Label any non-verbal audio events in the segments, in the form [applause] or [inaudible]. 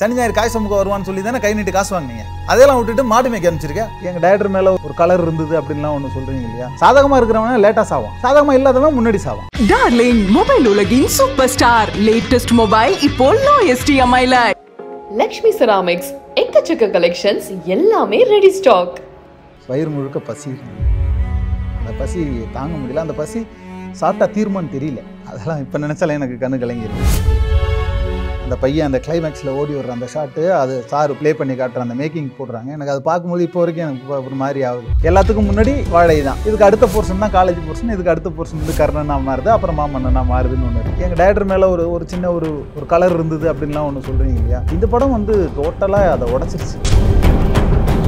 சனி ஞாயிறு காய் சமூகம் வருவான்னு சொல்லி தானே கை நீட்டு காசு வாங்கினீங்க அதெல்லாம் விட்டுட்டு மாடு மேய்க்க அனுப்பிச்சிருக்கேன் எங்க டேரக்டர் மேல ஒரு கலர் இருந்தது அப்படின்லாம் ஒன்று சொல்றீங்க இல்லையா சாதகமா இருக்கிறவன லேட்டா சாவும் சாதகமா இல்லாதவன் முன்னாடி சாவும் டார்லிங் மொபைல் உலகின் சூப்பர் ஸ்டார் லேட்டஸ்ட் மொபைல் இப்போ லோயஸ்ட் அமைல லக்ஷ்மி செராமிக்ஸ் எக்கச்சக்க கலெக்ஷன்ஸ் எல்லாமே ரெடி ஸ்டாக் வயிறு முழுக்க பசி அந்த பசி தாங்க முடியல அந்த பசி சாப்பிட்டா தீர்மானம் தெரியல அதெல்லாம் இப்போ நினைச்சாலே எனக்கு கண்ணு கலங்கிருக்கு அந்த பையன் அந்த கிளைமேக்ஸில் ஓடி விடுற அந்த ஷாட்டு அது சார் ப்ளே பண்ணி காட்டுற அந்த மேக்கிங் போடுறாங்க எனக்கு அது பார்க்கும்போது இப்போ வரைக்கும் எனக்கு ஒரு மாதிரி ஆகுது எல்லாத்துக்கும் முன்னாடி வாழை தான் இதுக்கு அடுத்த போர்ஷன் தான் காலேஜ் போர்ஷன் இதுக்கு அடுத்த போர்ஷன் வந்து கர்ணனா மாறுது அப்புறம் மாமன்னா மாறுதுன்னு ஒன்று எங்கள் டேரக்டர் மேலே ஒரு ஒரு சின்ன ஒரு ஒரு கலர் இருந்தது அப்படின்லாம் ஒன்று சொல்கிறீங்க இல்லையா இந்த படம் வந்து டோட்டலாக அதை உடச்சிருச்சு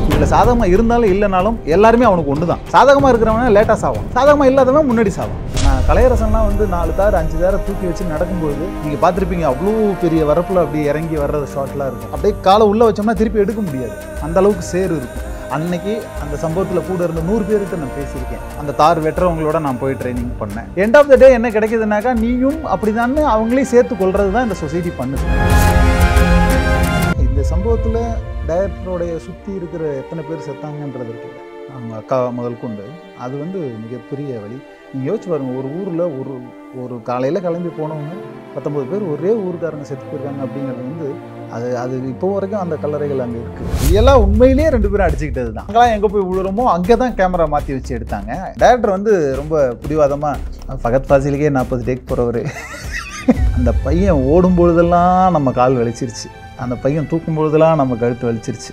இதில் சாதகமாக இருந்தாலும் இல்லைனாலும் எல்லாருமே அவனுக்கு ஒன்று தான் சாதகமாக இருக்கிறவனா லேட்டாக சாவான் சாதகமாக இல்லாதவன் முன்னாடி சாவான் கலையரசன்னா வந்து நாலு தார் அஞ்சு தாரை தூக்கி வச்சு நடக்கும்போது நீங்கள் பார்த்துருப்பீங்க அவ்வளோ பெரிய வரப்பில் அப்படி இறங்கி வர்ற ஷார்ட்லாம் இருக்கும் அப்படியே காலை உள்ளே வச்சோம்னா திருப்பி எடுக்க முடியாது அந்த அளவுக்கு சேரு இருக்கும் அன்னைக்கு அந்த சம்பவத்தில் கூட இருந்த நூறு பேருக்கு நான் பேசியிருக்கேன் அந்த தார் வெட்டுறவங்களோட நான் போய் ட்ரைனிங் பண்ணேன் எண்ட் ஆஃப் த டே என்ன கிடைக்குதுனாக்கா நீயும் அப்படிதான் அவங்களையும் சேர்த்து கொள்வது தான் இந்த சொசைட்டி பண்ணுது இந்த சம்பவத்தில் டைரக்டருடைய சுற்றி இருக்கிற எத்தனை பேர் செத்தாங்கன்றது இருக்குல்ல அவங்க அக்கா முதல் கொண்டு அது வந்து மிகப்பெரிய வழி நீங்கள் யோசிச்சு பாருங்கள் ஒரு ஊரில் ஒரு ஒரு காலையில் கிளம்பி போனவங்க பத்தொம்பது பேர் ஒரே ஊருக்காரங்க செத்து போயிருக்காங்க அப்படிங்கிறது வந்து அது அது இப்போ வரைக்கும் அந்த கல்லறைகள் அங்கே இருக்குது இதெல்லாம் உண்மையிலேயே ரெண்டு பேரும் அடிச்சுக்கிட்டது தான் அங்கெல்லாம் எங்கே போய் விழுறமோ அங்கே தான் கேமரா மாற்றி வச்சு எடுத்தாங்க டேரக்டர் வந்து ரொம்ப பிடிவாதமாக பகத் ஃபாசிலுக்கே நாற்பது டேக் போகிறவர் அந்த பையன் ஓடும்பொழுதெல்லாம் நம்ம கால் வலிச்சிருச்சு அந்த பையன் தூக்கும் பொழுதெல்லாம் நம்ம கழுத்து வலிச்சிருச்சு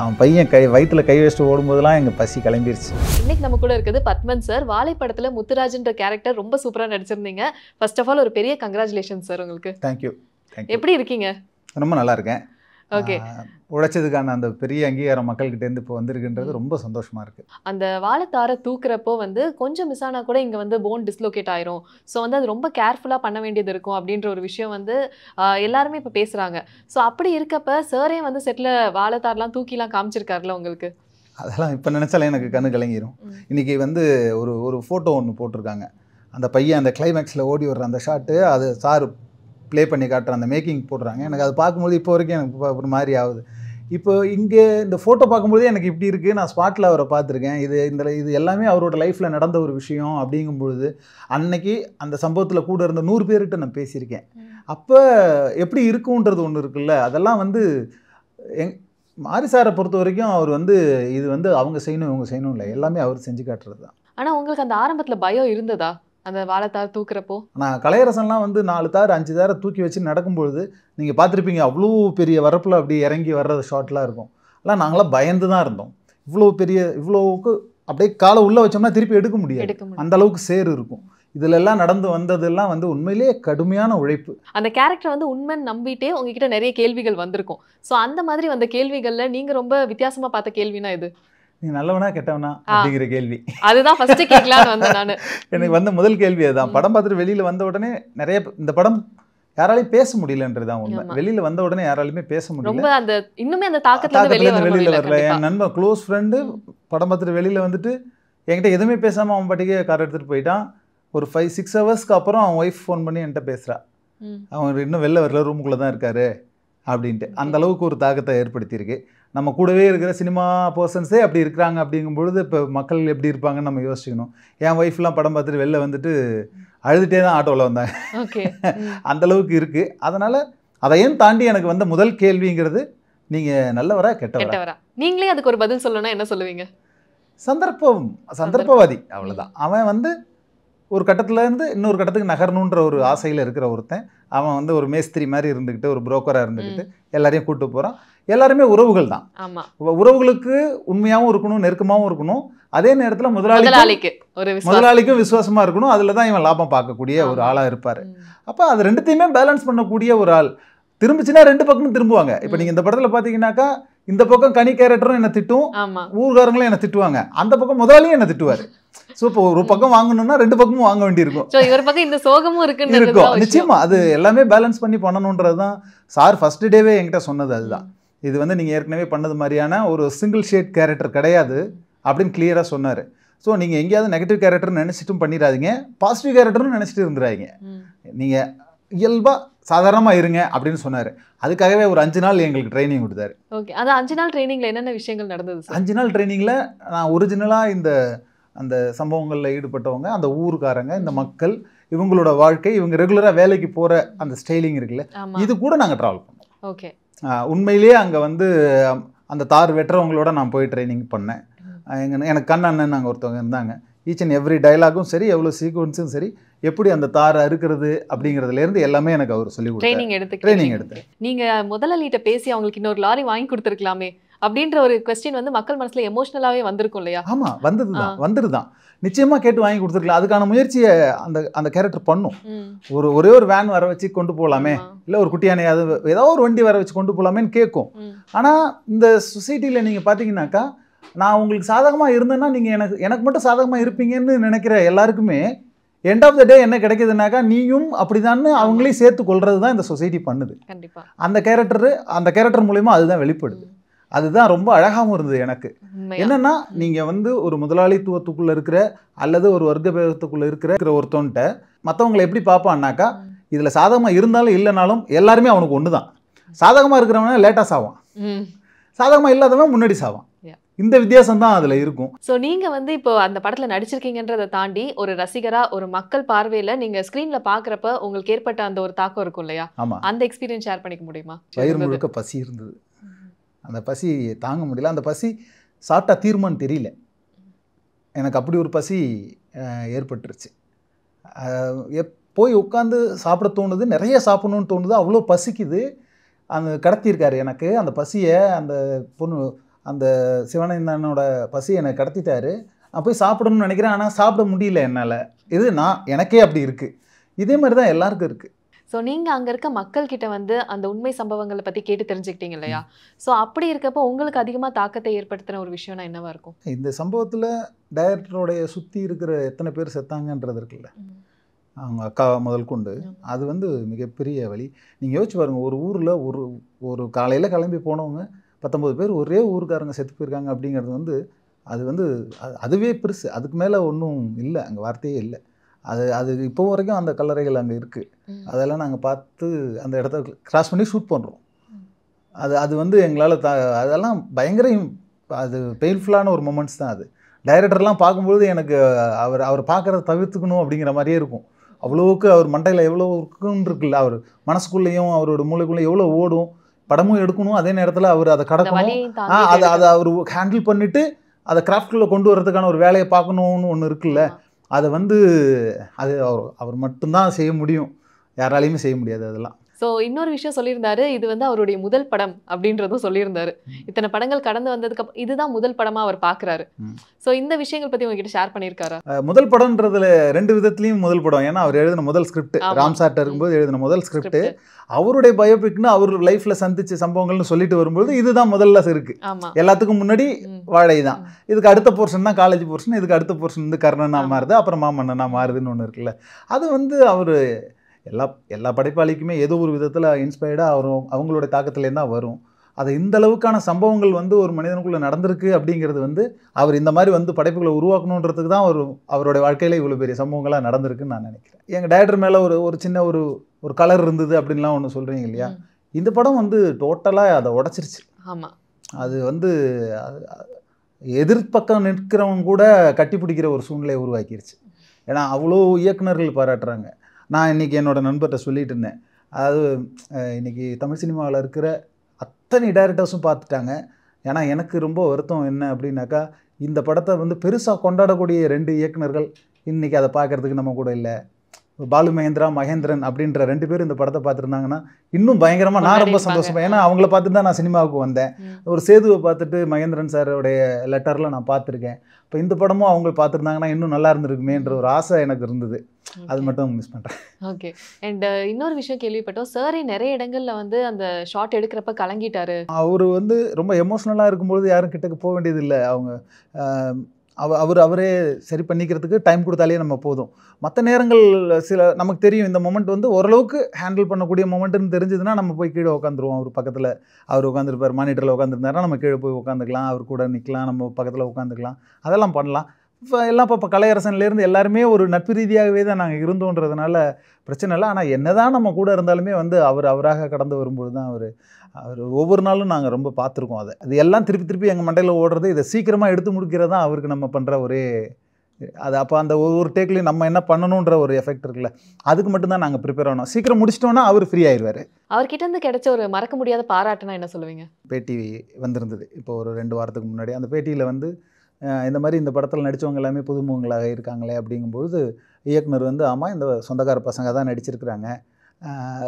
அவன் பையன் கை வயிற்றுல கை வச்சுட்டு ஓடும்போதெல்லாம் எங்கள் பசி கிளம்பிருச்சு இன்னைக்கு நம்ம கூட இருக்குது பத்மன் சார் வாழை படத்தில் முத்துராஜ்ன்ற கேரக்டர் ரொம்ப சூப்பராக நடிச்சிருந்தீங்க ஃபர்ஸ்ட் ஆஃப் ஆல் ஒரு பெரிய கங்க்ராச்சுலேஷன் சார் உங்களுக்கு தேங்க்யூ எப்படி இருக்கீங்க ரொம்ப நல்லா இருக்கேன் ஓகே உழைச்சதுக்கான அந்த பெரிய அங்கீகாரம் மக்கள்கிட்டேருந்து இருந்து இப்போ வந்திருக்குன்றது ரொம்ப சந்தோஷமா இருக்கு அந்த வாழைத்தாரை தூக்குறப்போ வந்து கொஞ்சம் மிஸ் ஆனால் கூட இங்கே வந்து போன் டிஸ்லோகேட் ஆயிரும் ஸோ வந்து அது ரொம்ப கேர்ஃபுல்லாக பண்ண வேண்டியது இருக்கும் அப்படின்ற ஒரு விஷயம் வந்து எல்லாருமே இப்போ பேசுறாங்க ஸோ அப்படி இருக்கப்ப சரே வந்து செட்டில் வாழைத்தாரெலாம் தூக்கிலாம் காமிச்சிருக்காருல உங்களுக்கு அதெல்லாம் இப்போ நினச்சாலே எனக்கு கண்ணு கலங்கிரும் இன்றைக்கி வந்து ஒரு ஒரு ஃபோட்டோ ஒன்று போட்டிருக்காங்க அந்த பையன் அந்த கிளைமேக்ஸில் ஓடி வர்ற அந்த ஷாட்டு அது சார் ப்ளே பண்ணி காட்டுற அந்த மேக்கிங் போடுறாங்க எனக்கு அது பார்க்கும்போது இப்போ வரைக்கும் எனக்கு ஒரு மாதிரி ஆகுது இப்போ இங்கே இந்த ஃபோட்டோ பார்க்கும்போதே எனக்கு இப்படி இருக்குது நான் ஸ்பாட்டில் அவரை பார்த்துருக்கேன் இது இந்த இது எல்லாமே அவரோட லைஃப்பில் நடந்த ஒரு விஷயம் அப்படிங்கும்பொழுது அன்னைக்கு அந்த சம்பவத்தில் கூட இருந்த நூறு பேர்கிட்ட நான் பேசியிருக்கேன் அப்போ எப்படி இருக்குன்றது ஒன்று இருக்குல்ல அதெல்லாம் வந்து எங் மாரி சாரை பொறுத்த வரைக்கும் அவர் வந்து இது வந்து அவங்க செய்யணும் இவங்க செய்யணும் இல்லை எல்லாமே அவர் செஞ்சு காட்டுறது தான் ஆனால் உங்களுக்கு அந்த ஆரம்பத்தில் பயம் இருந்ததா அந்த வாழைத்தார் தூக்குறப்போ நான் கலையரசன்லாம் வந்து நாலு தார் அஞ்சு தாரை தூக்கி வச்சு நடக்கும்பொழுது நீங்கள் பார்த்துருப்பீங்க அவ்வளோ பெரிய வரப்பில் அப்படி இறங்கி வர்ற ஷார்ட்லாம் இருக்கும் எல்லாம் நாங்களாம் பயந்து தான் இருந்தோம் இவ்வளோ பெரிய இவ்வளோவுக்கு அப்படியே காலை உள்ளே வச்சோம்னா திருப்பி எடுக்க முடியாது அந்த அளவுக்கு சேர் இருக்கும் இதுல எல்லாம் நடந்து வந்ததெல்லாம் வந்து உண்மையிலேயே கடுமையான உழைப்பு அந்த கேரக்டர் வந்து உண்மையை நம்பிட்டே உங்ககிட்ட நிறைய கேள்விகள் வந்திருக்கும் ஸோ அந்த மாதிரி வந்த கேள்விகளில் நீங்க ரொம்ப வித்தியாசமா பார்த்த கேள்வினா இது நீ நல்லவனா கெட்டவனா அப்படிங்கிற கேள்வி அதுதான் ஃபர்ஸ்ட் கேட்கலாம்னு வந்தேன் நான் எனக்கு வந்த முதல் கேள்வி அதுதான் படம் பார்த்துட்டு வெளியில் வந்த உடனே நிறைய இந்த படம் யாராலையும் பேச தான் உண்மை வெளியில் வந்த உடனே யாராலையுமே பேச முடியல ரொம்ப அந்த இன்னுமே அந்த தாக்கத்துல வெளியில வரல என் நண்பன் க்ளோஸ் ஃப்ரெண்டு படம் பார்த்துட்டு வெளியில் வந்துட்டு என்கிட்ட எதுவுமே பேசாமல் அவன் பாட்டிக்கே கார் எடுத்துகிட்டு போயிட்டான் ஒரு ஃபைவ் சிக்ஸ் ஹவர்ஸ்க்கு அப்புறம் அவன் ஒய்ஃப் ஃபோன் பண்ணி என்கிட்ட பேசுகிறா அவன் இன்னும் வெளில வரல ரூமுக்குள்ளே தான் இருக்காரு அப்படின்ட்டு அந்த அளவுக்கு ஒரு தாக்கத்தை ஏற்படுத்தியிருக்கு நம்ம கூடவே இருக்கிற சினிமா பர்சன்ஸே அப்படி இருக்கிறாங்க அப்படிங்கும் பொழுது இப்போ மக்கள் எப்படி இருப்பாங்கன்னு நம்ம யோசிச்சுக்கணும் என் ஒய்ஃப்லாம் படம் பார்த்துட்டு வெளில வந்துட்டு அழுதுகிட்டே தான் ஆட்டோவில் வந்தாங்க ஓகே [laughs] அந்தளவுக்கு இருக்குது அதனால் அதையும் தாண்டி எனக்கு வந்த முதல் கேள்விங்கிறது நீங்கள் நல்லவரா கெட்டவரா நீங்களே அதுக்கு ஒரு பதில் சொல்லணும் என்ன சொல்லுவீங்க சந்தர்ப்பம் சந்தர்ப்பவாதி அவ்வளோதான் அவன் வந்து ஒரு கட்டத்துலேருந்து இன்னொரு கட்டத்துக்கு நகரணுன்ற ஒரு ஆசையில் இருக்கிற ஒருத்தன் அவன் வந்து ஒரு மேஸ்திரி மாதிரி இருந்துக்கிட்டு ஒரு புரோக்கராக இருந்துக்கிட்டு எல்லாரையும் கூப்பிட்டு போகிறான் எல்லாருமே உறவுகள் தான் உறவுகளுக்கு உண்மையாகவும் இருக்கணும் நெருக்கமாகவும் இருக்கணும் அதே நேரத்தில் முதலாளிக்கு முதலாளிக்கும் விசுவாசமாக இருக்கணும் அதில் தான் இவன் லாபம் பார்க்கக்கூடிய ஒரு ஆளாக இருப்பார் அப்போ அது ரெண்டுத்தையுமே பேலன்ஸ் பண்ணக்கூடிய ஒரு ஆள் திரும்பிச்சுன்னா ரெண்டு பக்கமும் திரும்புவாங்க இப்போ நீங்கள் இந்த படத்தில் பார்த்தீங்கன்னாக்கா இந்த பக்கம் கனி கேரக்டரும் என்ன திட்டும் ஊர்காரங்களும் என்ன திட்டுவாங்க அந்த பக்கம் முதலாளியும் என்ன திட்டுவாரு ஸோ இப்போ ஒரு பக்கம் வாங்கணும்னா ரெண்டு பக்கமும் வாங்க வேண்டியிருக்கும் ஸோ இந்த சோகமும் இருக்குன்னு இருக்கும் நிச்சயமா அது எல்லாமே பேலன்ஸ் பண்ணி பண்ணணுன்றது தான் சார் ஃபர்ஸ்ட் டேவே என்கிட்ட சொன்னது அதுதான் இது வந்து நீங்கள் ஏற்கனவே பண்ணது மாதிரியான ஒரு சிங்கிள் ஷேட் கேரக்டர் கிடையாது அப்படின்னு கிளியராக சொன்னார் ஸோ நீங்கள் எங்கேயாவது நெகட்டிவ் கேரக்டர்னு நினச்சிட்டும் பண்ணிடாதீங்க பாசிட்டிவ் கேரக்டர்னு நினச்சிட்டு இருந்துடாதீங்க நீங்கள் இயல்பாக சாதாரணமாக இருங்க அப்படின்னு சொன்னார் அதுக்காகவே ஒரு அஞ்சு நாள் எங்களுக்கு ட்ரைனிங் கொடுத்தாரு ஓகே அது அஞ்சு நாள் ட்ரைனிங்கில் என்னென்ன விஷயங்கள் நடந்தது அஞ்சு நாள் ட்ரைனிங்கில் நான் ஒரிஜினலாக இந்த அந்த சம்பவங்களில் ஈடுபட்டவங்க அந்த ஊருக்காரங்க இந்த மக்கள் இவங்களோட வாழ்க்கை இவங்க ரெகுலராக வேலைக்கு போகிற அந்த ஸ்டைலிங் இருக்குல்ல இது கூட நாங்கள் ட்ராவல் பண்ணோம் ஓகே உண்மையிலேயே அங்கே வந்து அந்த தார் வெட்டுறவங்களோட நான் போய் ட்ரைனிங் பண்ணேன் எங்கள் எனக்கு கண்ணண்ணன் அங்கே ஒருத்தவங்க இருந்தாங்க ஈச் அண்ட் எவ்ரி டைலாகும் சரி எவ்வளோ சீக்வன்ஸும் சரி எப்படி அந்த தாரை அறுக்கிறது அப்படிங்கிறதுலேருந்து எல்லாமே எனக்கு அவர் சொல்லி ட்ரைனிங் எடுத்து ட்ரைனிங் எடுத்து நீங்கள் முதலாளிகிட்ட பேசி அவங்களுக்கு இன்னொரு லாரி வாங்கி கொடுத்துருக்கலாமே அப்படின்ற ஒரு கொஸ்டின் வந்து மக்கள் மனசில் எமோஷனலாகவே வந்திருக்கும் இல்லையா ஆமாம் வந்தது தான் வந்தது தான் நிச்சயமாக கேட்டு வாங்கி கொடுத்துருக்கலாம் அதுக்கான முயற்சியை அந்த அந்த கேரக்டர் பண்ணும் ஒரு ஒரே ஒரு வேன் வர வச்சு கொண்டு போகலாமே இல்லை ஒரு குட்டியானையாவது ஏதோ ஒரு வண்டி வர வச்சு கொண்டு போகலாமேன்னு கேட்கும் ஆனால் இந்த சொசைட்டியில் நீங்கள் பார்த்தீங்கன்னாக்கா நான் உங்களுக்கு சாதகமாக இருந்தேன்னா நீங்கள் எனக்கு எனக்கு மட்டும் சாதகமாக இருப்பீங்கன்னு நினைக்கிற எல்லாருக்குமே எண்ட் ஆஃப் த டே என்ன கிடைக்கிதுனாக்கா நீயும் அப்படிதான் அவங்களையும் சேர்த்து கொள்றது தான் இந்த சொசைட்டி பண்ணுது அந்த கேரக்டரு அந்த கேரக்டர் மூலயமா அதுதான் வெளிப்படுது அதுதான் ரொம்ப அழகாகவும் இருந்தது எனக்கு என்னன்னா நீங்கள் வந்து ஒரு முதலாளித்துவத்துக்குள்ளே இருக்கிற அல்லது ஒரு வர்க்க பேதத்துக்குள்ளே இருக்கிற ஒருத்தவன்ட்ட மற்றவங்களை எப்படி பார்ப்பான்னாக்கா இதில் சாதகமாக இருந்தாலும் இல்லைனாலும் எல்லாருமே அவனுக்கு ஒன்று தான் சாதகமாக இருக்கிறவன லேட்டாக சாவான் சாதகமாக இல்லாதவன் முன்னாடி சாவான் இந்த வித்தியாசம் தான் அதில் இருக்கும் ஸோ நீங்கள் வந்து இப்போ அந்த படத்தில் நடிச்சிருக்கீங்கன்றதை தாண்டி ஒரு ரசிகராக ஒரு மக்கள் பார்வையில் நீங்கள் ஸ்க்ரீனில் பார்க்குறப்ப உங்களுக்கு ஏற்பட்ட அந்த ஒரு தாக்கம் இருக்கும் இல்லையா ஆமாம் அந்த எக்ஸ்பீரியன்ஸ் ஷேர் பண்ணிக்க முடியுமா பயிர் முழுக்க பசி இருந்தது அந்த பசி தாங்க முடியல அந்த பசி சாப்பிட்டா தீர்மான்னு தெரியல எனக்கு அப்படி ஒரு பசி ஏற்பட்டுருச்சு எப் போய் உட்காந்து சாப்பிட தோணுது நிறைய சாப்பிடணும்னு தோணுது அவ்வளோ பசிக்குது அந்த கடத்தியிருக்காரு எனக்கு அந்த பசியை அந்த பொண்ணு அந்த சிவனந்தனோட பசி என்னை கடத்திட்டாரு போய் சாப்பிடணும்னு நினைக்கிறேன் ஆனால் சாப்பிட முடியல என்னால் இது நான் எனக்கே அப்படி இருக்குது இதே மாதிரி தான் எல்லாருக்கும் இருக்குது ஸோ நீங்கள் அங்கே இருக்க மக்கள்கிட்ட வந்து அந்த உண்மை சம்பவங்களை பற்றி கேட்டு தெரிஞ்சுக்கிட்டீங்க இல்லையா ஸோ அப்படி இருக்கப்போ உங்களுக்கு அதிகமாக தாக்கத்தை ஏற்படுத்தின ஒரு விஷயம்னா என்னவாக இருக்கும் இந்த சம்பவத்தில் டைரக்டருடைய சுற்றி இருக்கிற எத்தனை பேர் செத்தாங்கன்றது இருக்குல்ல அவங்க அக்கா முதல் கொண்டு அது வந்து மிகப்பெரிய வழி நீங்கள் யோசிச்சு பாருங்கள் ஒரு ஊரில் ஒரு ஒரு காலையில் கிளம்பி போனவங்க பத்தொம்பது பேர் ஒரே ஊருக்காரங்க செத்து போயிருக்காங்க அப்படிங்கிறது வந்து அது வந்து அதுவே பெருசு அதுக்கு மேலே ஒன்றும் இல்லை அங்கே வார்த்தையே இல்லை அது அது இப்போ வரைக்கும் அந்த கல்லறைகள் அங்கே இருக்குது அதெல்லாம் நாங்கள் பார்த்து அந்த இடத்த க்ராஸ் பண்ணி ஷூட் பண்ணுறோம் அது அது வந்து எங்களால் த அதெல்லாம் பயங்கர அது பெயின்ஃபுல்லான ஒரு மூமெண்ட்ஸ் தான் அது டைரக்டர்லாம் பார்க்கும்பொழுது எனக்கு அவர் அவர் பார்க்குறத தவிர்த்துக்கணும் அப்படிங்கிற மாதிரியே இருக்கும் அவ்வளோவுக்கு அவர் மண்டையில் எவ்வளோ இருக்குன்னு இருக்குல்ல அவர் மனசுக்குள்ளேயும் அவரோட மூளைக்குள்ளேயும் எவ்வளோ ஓடும் படமும் எடுக்கணும் அதே நேரத்தில் அவர் அதை கடக்கணும் அதை அதை அவர் ஹேண்டில் பண்ணிவிட்டு அதை கிராஃப்டில் கொண்டு வரதுக்கான ஒரு வேலையை பார்க்கணும்னு ஒன்று இருக்குல்ல அதை வந்து அது அவர் அவர் மட்டும்தான் செய்ய முடியும் யாராலையுமே செய்ய முடியாது அதெல்லாம் ஸோ இன்னொரு விஷயம் சொல்லியிருந்தாரு இது வந்து அவருடைய முதல் படம் அப்படின்றதும் சொல்லியிருந்தாரு இத்தனை படங்கள் கடந்து வந்ததுக்கு இதுதான் முதல் படமா அவர் பார்க்குறாரு ஸோ இந்த விஷயங்கள் பத்தி உங்ககிட்ட ஷேர் பண்ணியிருக்காரு முதல் படம்ன்றதுல ரெண்டு விதத்துலயும் முதல் படம் ஏன்னா அவர் எழுதின முதல் ஸ்கிரிப்ட் ராம் சார்ட்ட இருக்கும்போது எழுதின முதல் ஸ்கிரிப்ட் அவருடைய பயோபிக்னு அவர் லைஃப்ல சந்திச்ச சம்பவங்கள்னு சொல்லிட்டு வரும்போது இதுதான் முதல்ல இருக்கு எல்லாத்துக்கும் முன்னாடி வாழை தான் இதுக்கு அடுத்த போர்ஷன் தான் காலேஜ் போர்ஷன் இதுக்கு அடுத்த போர்ஷன் வந்து கர்ணனா மாறுது அப்புறம் மாமன்னா மாறுதுன்னு ஒன்று இருக்குல்ல அது வந்து அவர் எல்லா எல்லா படைப்பாளிக்குமே ஏதோ ஒரு விதத்தில் இன்ஸ்பயர்டாக வரும் அவங்களுடைய தாக்கத்துலேருந்து தான் வரும் அதை இந்த அளவுக்கான சம்பவங்கள் வந்து ஒரு மனிதனுக்குள்ளே நடந்திருக்கு அப்படிங்கிறது வந்து அவர் இந்த மாதிரி வந்து படைப்புகளை உருவாக்கணுன்றதுக்கு தான் அவர் அவருடைய வாழ்க்கையில் இவ்வளோ பெரிய சம்பவங்களாக நடந்திருக்குன்னு நான் நினைக்கிறேன் எங்கள் டேரக்டர் மேலே ஒரு ஒரு சின்ன ஒரு ஒரு கலர் இருந்தது அப்படின்லாம் ஒன்று சொல்கிறீங்க இல்லையா இந்த படம் வந்து டோட்டலாக அதை உடச்சிருச்சு ஆமாம் அது வந்து எதிர்ப்பக்கம் நிற்கிறவங்க கூட கட்டி பிடிக்கிற ஒரு சூழ்நிலையை உருவாக்கிருச்சு ஏன்னா அவ்வளோ இயக்குநர்கள் பாராட்டுறாங்க நான் இன்றைக்கி என்னோடய நண்பர்கிட்ட சொல்லிகிட்டு இருந்தேன் அதாவது இன்றைக்கி தமிழ் சினிமாவில் இருக்கிற அத்தனை டேரக்டர்ஸும் பார்த்துட்டாங்க ஏன்னா எனக்கு ரொம்ப வருத்தம் என்ன அப்படின்னாக்கா இந்த படத்தை வந்து பெருசாக கொண்டாடக்கூடிய ரெண்டு இயக்குநர்கள் இன்றைக்கி அதை பார்க்குறதுக்கு நம்ம கூட இல்லை பாலு மகேந்திரா மகேந்திரன் அப்படின்ற ரெண்டு பேரும் இந்த படத்தை பார்த்துருந்தாங்கன்னா இன்னும் பயங்கரமாக நான் ரொம்ப சந்தோஷமாக ஏன்னா அவங்கள பார்த்து தான் நான் சினிமாவுக்கு வந்தேன் ஒரு சேதுவை பார்த்துட்டு மகேந்திரன் சாரோடைய லெட்டரில் நான் பார்த்துருக்கேன் இப்போ இந்த படமும் அவங்க பார்த்துருந்தாங்கன்னா இன்னும் நல்லா இருந்திருக்குமேன்ற ஒரு ஆசை எனக்கு இருந்தது அது மட்டும் மிஸ் பண்ணுறேன் ஓகே அண்ட் இன்னொரு விஷயம் கேள்விப்பட்டோம் சாரே நிறைய இடங்களில் வந்து அந்த ஷார்ட் எடுக்கிறப்ப கலங்கிட்டாரு அவர் வந்து ரொம்ப எமோஷ்னலாக இருக்கும்பொழுது யாரும் கிட்டக்கு போக வேண்டியதில்லை அவங்க அவ அவர் அவரே சரி பண்ணிக்கிறதுக்கு டைம் கொடுத்தாலே நம்ம போதும் மற்ற நேரங்கள் சில நமக்கு தெரியும் இந்த மொமெண்ட் வந்து ஓரளவுக்கு ஹேண்டில் பண்ணக்கூடிய மொமெண்ட்டுன்னு தெரிஞ்சதுன்னா நம்ம போய் கீழே உட்காந்துருவோம் அவர் பக்கத்தில் அவர் உட்காந்துருப்பார் மானிட்டரில் உட்காந்துருந்தாருன்னா நம்ம கீழே போய் உட்காந்துக்கலாம் அவர் கூட நிற்கலாம் நம்ம பக்கத்தில் உட்காந்துக்கலாம் அதெல்லாம் பண்ணலாம் இப்போ எல்லாம் இப்போ கலையரசன்லேருந்து எல்லாருமே ஒரு நட்பு ரீதியாகவே தான் நாங்கள் இருந்தோன்றதுனால பிரச்சனை இல்லை ஆனால் என்ன தான் நம்ம கூட இருந்தாலுமே வந்து அவர் அவராக கடந்து வரும்போது தான் அவர் அவர் ஒவ்வொரு நாளும் நாங்கள் ரொம்ப பார்த்துருக்கோம் அதை அது எல்லாம் திருப்பி திருப்பி எங்கள் மண்டையில் ஓடுறது இதை சீக்கிரமாக எடுத்து முடிக்கிறது தான் அவருக்கு நம்ம பண்ணுற ஒரே அது அப்போ அந்த ஒவ்வொரு டேக்லையும் நம்ம என்ன பண்ணணுன்ற ஒரு எஃபெக்ட் இருக்குல்ல அதுக்கு மட்டும்தான் நாங்கள் ப்ரிப்பேர் ஆனோம் சீக்கிரம் முடிச்சிட்டோன்னா அவர் ஃப்ரீ ஆயிடுவார் அவர்கிட்ட இருந்து கிடைச்ச ஒரு மறக்க முடியாத பாராட்டுனா என்ன சொல்லுவீங்க பேட்டி வந்திருந்தது இப்போ ஒரு ரெண்டு வாரத்துக்கு முன்னாடி அந்த பேட்டியில் வந்து இந்த மாதிரி இந்த படத்தில் நடித்தவங்க எல்லாமே புதுமுகங்களாக இருக்காங்களே அப்படிங்கும்பொழுது இயக்குனர் வந்து ஆமாம் இந்த சொந்தக்கார பசங்க தான் நடிச்சிருக்கிறாங்க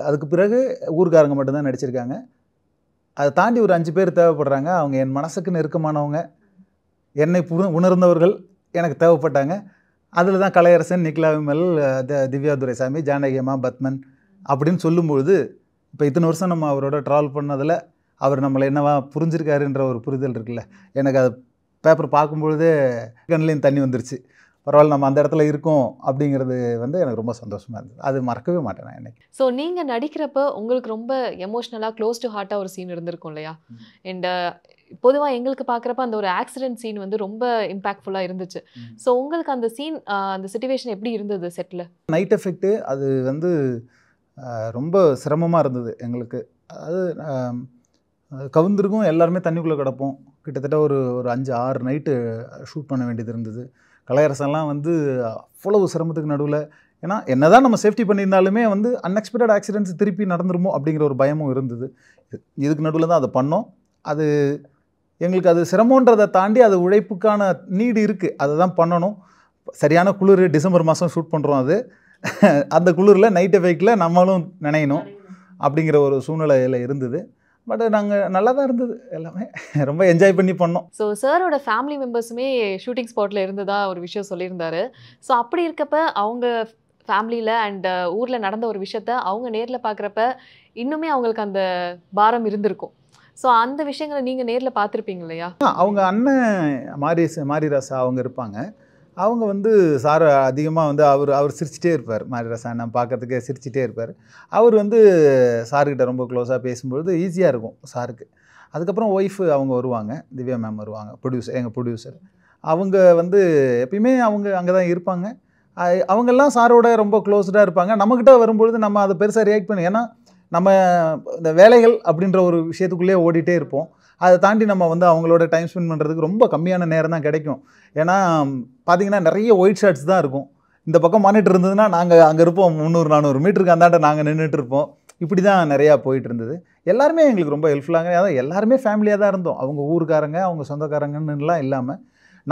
அதுக்கு பிறகு ஊர்க்காரங்க மட்டும்தான் நடிச்சிருக்காங்க அதை தாண்டி ஒரு அஞ்சு பேர் தேவைப்படுறாங்க அவங்க என் மனசுக்கு நெருக்கமானவங்க என்னை உணர்ந்தவர்கள் எனக்கு தேவைப்பட்டாங்க அதில் தான் கலையரசன் த திவ்யா துரைசாமி ஜானகியம்மா பத்மன் அப்படின்னு சொல்லும்பொழுது இப்போ இத்தனை வருஷம் நம்ம அவரோட ட்ராவல் பண்ணதில் அவர் நம்மளை என்னவா புரிஞ்சிருக்காருன்ற ஒரு புரிதல் இருக்குல்ல எனக்கு அது பேப்பர் பார்க்கும்பொழுது கண்லேயும் தண்ணி வந்துருச்சு பரவாயில்ல நம்ம அந்த இடத்துல இருக்கோம் அப்படிங்கிறது வந்து எனக்கு ரொம்ப சந்தோஷமாக இருந்தது அது மறக்கவே மாட்டேன் நான் இன்னைக்கு ஸோ நீங்கள் நடிக்கிறப்ப உங்களுக்கு ரொம்ப எமோஷ்னலாக க்ளோஸ் டு ஹார்ட்டாக ஒரு சீன் இருந்திருக்கும் இல்லையா அண்ட் பொதுவாக எங்களுக்கு பார்க்குறப்ப அந்த ஒரு ஆக்சிடென்ட் சீன் வந்து ரொம்ப இம்பாக்ட்ஃபுல்லாக இருந்துச்சு ஸோ உங்களுக்கு அந்த சீன் அந்த சுச்சுவேஷன் எப்படி இருந்தது செட்டில் நைட் எஃபெக்ட்டு அது வந்து ரொம்ப சிரமமாக இருந்தது எங்களுக்கு அது கவுந்திருக்கும் எல்லாருமே தண்ணிக்குள்ளே கிடப்போம் கிட்டத்தட்ட ஒரு ஒரு அஞ்சு ஆறு நைட்டு ஷூட் பண்ண வேண்டியது இருந்தது கலையரசெல்லாம் வந்து அவ்வளவு சிரமத்துக்கு நடுவில் ஏன்னா என்ன தான் நம்ம சேஃப்டி பண்ணியிருந்தாலுமே வந்து அன்எக்ஸ்பெக்டட் ஆக்சிடென்ட்ஸ் திருப்பி நடந்துருமோ அப்படிங்கிற ஒரு பயமும் இருந்தது இதுக்கு நடுவில் தான் அதை பண்ணோம் அது எங்களுக்கு அது சிரமன்றதை தாண்டி அது உழைப்புக்கான நீடு இருக்குது அதை தான் பண்ணணும் சரியான குளிர் டிசம்பர் மாதம் ஷூட் பண்ணுறோம் அது அந்த குளிரில் நைட் எஃபெக்டில் நம்மளும் நினையணும் அப்படிங்கிற ஒரு சூழ்நிலையில் இருந்தது பட் நாங்கள் நல்லா தான் இருந்தது எல்லாமே ரொம்ப என்ஜாய் பண்ணி பண்ணோம் ஸோ சாரோட ஃபேமிலி மெம்பர்ஸுமே ஷூட்டிங் ஸ்பாட்டில் இருந்ததா ஒரு விஷயம் சொல்லியிருந்தாரு ஸோ அப்படி இருக்கப்ப அவங்க ஃபேமிலியில் அண்ட் ஊரில் நடந்த ஒரு விஷயத்த அவங்க நேரில் பார்க்குறப்ப இன்னுமே அவங்களுக்கு அந்த பாரம் இருந்திருக்கும் ஸோ அந்த விஷயங்களை நீங்கள் நேரில் பார்த்துருப்பீங்க இல்லையா அவங்க அண்ணன் மாரி மாரிராசா அவங்க இருப்பாங்க அவங்க வந்து சார் அதிகமாக வந்து அவர் அவர் சிரிச்சிட்டே இருப்பார் மாரிரசன் நான் பார்க்கறதுக்கே சிரிச்சிட்டே இருப்பார் அவர் வந்து சாருக்கிட்ட ரொம்ப க்ளோஸாக பேசும்பொழுது ஈஸியாக இருக்கும் சாருக்கு அதுக்கப்புறம் ஒய்ஃபு அவங்க வருவாங்க திவ்யா மேம் வருவாங்க ப்ரொடியூசர் எங்கள் ப்ரொடியூசர் அவங்க வந்து எப்பயுமே அவங்க அங்கே தான் இருப்பாங்க அவங்கெல்லாம் சாரோட ரொம்ப க்ளோஸ்டாக இருப்பாங்க நம்மக்கிட்ட வரும்பொழுது நம்ம அதை பெருசாக ரியாக்ட் பண்ணி ஏன்னா நம்ம இந்த வேலைகள் அப்படின்ற ஒரு விஷயத்துக்குள்ளேயே ஓடிட்டே இருப்போம் அதை தாண்டி நம்ம வந்து அவங்களோட டைம் ஸ்பெண்ட் பண்ணுறதுக்கு ரொம்ப கம்மியான நேரம் தான் கிடைக்கும் ஏன்னா பார்த்திங்கன்னா நிறைய ஒயிட் ஷர்ட்ஸ் தான் இருக்கும் இந்த பக்கம் மானிட்டர் இருந்ததுன்னா நாங்கள் அங்கே இருப்போம் முந்நூறு நானூறு மீட்டருக்கு அந்தாண்ட நாங்கள் நின்றுட்டு இருப்போம் இப்படி தான் நிறையா போயிட்டு இருந்தது எல்லாருமே எங்களுக்கு ரொம்ப ஹெல்ப்ஃபுல்லாக அதான் எல்லாருமே ஃபேமிலியாக தான் இருந்தோம் அவங்க ஊருக்காரங்க அவங்க சொந்தக்காரங்கன்னுலாம் இல்லாமல்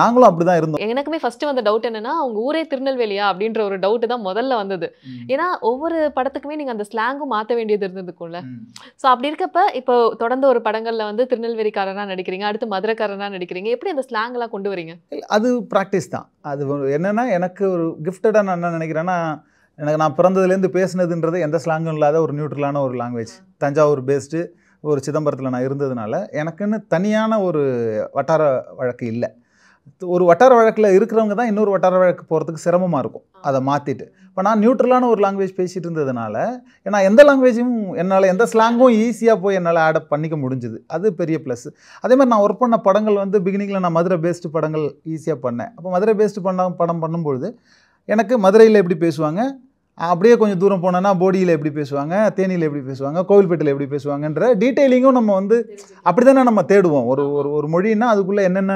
நாங்களும் அப்படி தான் இருந்தோம் எனக்குமே ஃபர்ஸ்ட் வந்த டவுட் என்னன்னா அவங்க ஊரே திருநெல்வேலியா அப்படின்ற ஒரு டவுட் தான் முதல்ல வந்தது ஏன்னா ஒவ்வொரு படத்துக்குமே நீங்கள் அந்த ஸ்லாங்கும் மாற்ற வேண்டியது இருந்ததுக்கும்ல ஸோ அப்படி இருக்கப்ப இப்போ தொடர்ந்து ஒரு படங்களில் வந்து திருநெல்வேலிக்காரனா நடிக்கிறீங்க அடுத்து மதுரைக்காரனாக நடிக்கிறீங்க எப்படி அந்த ஸ்லாங்லாம் கொண்டு வரீங்க அது ப்ராக்டிஸ் தான் அது என்னென்னா எனக்கு ஒரு கிஃப்டடா நான் என்ன நினைக்கிறேன்னா எனக்கு நான் பிறந்ததுலேருந்து பேசுனதுன்றது எந்த ஸ்லாங்கும் இல்லாத ஒரு நியூட்ரலான ஒரு லாங்குவேஜ் தஞ்சாவூர் பேஸ்டு ஒரு சிதம்பரத்தில் நான் இருந்ததுனால எனக்குன்னு தனியான ஒரு வட்டார வழக்கு இல்லை ஒரு வட்டார வழக்கில் இருக்கிறவங்க தான் இன்னொரு வட்டார வழக்கு போகிறதுக்கு சிரமமாக இருக்கும் அதை மாற்றிட்டு இப்போ நான் நியூட்ரலான ஒரு லாங்குவேஜ் பேசிகிட்டு இருந்ததுனால ஏன்னா எந்த லாங்குவேஜும் என்னால் எந்த ஸ்லாங்கும் ஈஸியாக போய் என்னால் ஆடப் பண்ணிக்க முடிஞ்சுது அது பெரிய ப்ளஸ் அதே மாதிரி நான் ஒர்க் பண்ண படங்கள் வந்து பிகினிங்கில் நான் மதுரை பேஸ்டு படங்கள் ஈஸியாக பண்ணேன் அப்போ மதுரை பேஸ்டு பண்ண படம் பண்ணும்பொழுது எனக்கு மதுரையில் எப்படி பேசுவாங்க அப்படியே கொஞ்சம் தூரம் போனோன்னா போடியில் எப்படி பேசுவாங்க தேனியில் எப்படி பேசுவாங்க கோவில்பேட்டையில் எப்படி பேசுவாங்கன்ற டீட்டெயிலிங்கும் நம்ம வந்து அப்படி தானே நம்ம தேடுவோம் ஒரு ஒரு ஒரு மொழின்னா அதுக்குள்ளே என்னென்ன